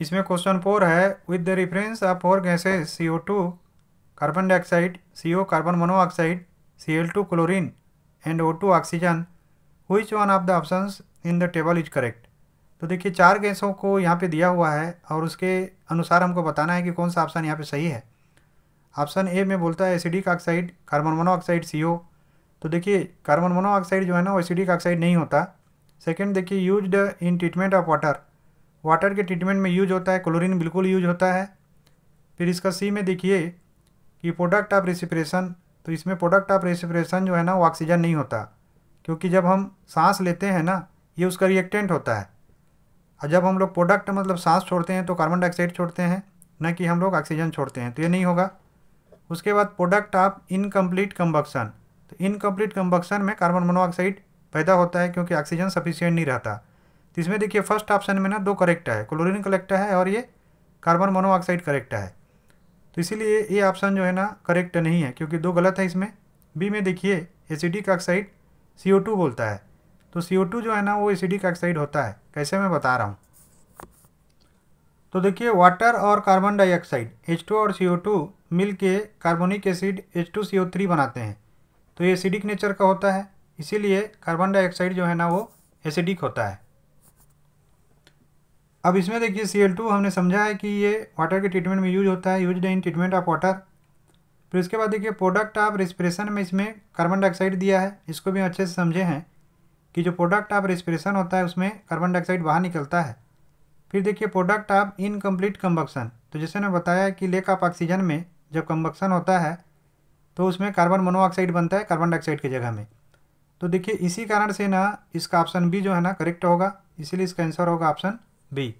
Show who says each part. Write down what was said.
Speaker 1: इसमें question four है with the reference of four gases C O two carbon dioxide C O carbon monoxide C L two chlorine and O two oxygen हुई one of the option in the table is correct तो देखिए चार गैसों को यहाँ पे दिया हुआ है और उसके अनुसार हमको बताना है कि कौन सा ऑप्शन यहाँ पे सही है ऑप्शन ए में बोलता है acidic oxide carbon monoxide C O तो देखिए कार्बन मोनोऑक्साइड जो है ना वो एसिडिक ऑक्साइड नहीं होता सेकेंड देखिए use in treatment of water water के ट्रीटमेंट में यूज होता है क्लोरीन बिल्कुल यूज होता है फिर इसका सी में देखिए कि प्रोडक्ट ऑफ रेसिप्रेशन तो इसमें प्रोडक्ट ऑफ रेसिप्रेशन जो है ना वो ऑक्सीजन नहीं होता क्योंकि जब हम सांस लेते हैं ना ये उसका रिएक्टेंट होता है और जब हम लोग प्रोडक्ट मतलब सांस छोड़ते हैं तो कार्बन डाइऑक्साइड छोड़ते हैं न कि हम लोग ऑक्सीजन छोड़ते हैं तो ये नहीं होगा उसके बाद प्रोडक्ट ऑफ इनकम्प्लीट कम्बक्सन तो इनकम्प्लीट कम्बक्सन में कार्बन मोनोऑक्साइड पैदा होता है क्योंकि ऑक्सीजन सफिशियंट नहीं रहता तो इसमें देखिए फर्स्ट ऑप्शन में ना दो करेक्ट है क्लोरीन करेक्ट है और ये कार्बन मोनोऑक्साइड करेक्ट है तो इसीलिए ये ऑप्शन जो है ना करेक्ट नहीं है क्योंकि दो गलत है इसमें बी में देखिए acidic oxide C O two बोलता है तो सी ओ टू जो है ना वो एसिडिक ऑक्साइड होता है कैसे मैं बता रहा हूँ तो देखिए वाटर और कार्बन डाइऑक्साइड एच टू और सी ओ टू मिल के carbonic acid H two C O three बनाते हैं तो ये एसिडिक नेचर का होता है इसीलिए कार्बन डाइऑक्साइड जो है ना वो एसिडिक होता है अब इसमें देखिए सी एल टू हमने समझा है कि ये वाटर के ट्रीटमेंट में यूज होता है use in treatment of water फिर उसके बाद देखिए प्रोडक्ट ऑफ रेस्पिरेशन में इसमें कार्बन डाइऑक्साइड दिया है इसको भी अच्छे से समझे हैं कि जो प्रोडक्ट ऑफ रेस्पिरेशन होता है उसमें कार्बन डाइऑक्साइड बाहर निकलता है फिर देखिए प्रोडक्ट ऑफ इनकम्प्लीट कम्बक्शन तो जैसे मैंने बताया कि लेक ऑफ ऑक्सीजन में जब कम्बक्शन होता है तो उसमें कार्बन मोनोऑक्साइड बनता है कार्बन डाइऑक्साइड की जगह में तो देखिए इसी कारण से ना इसका ऑप्शन बी जो है ना करेक्ट होगा इसीलिए इसका आंसर होगा ऑप्शन B.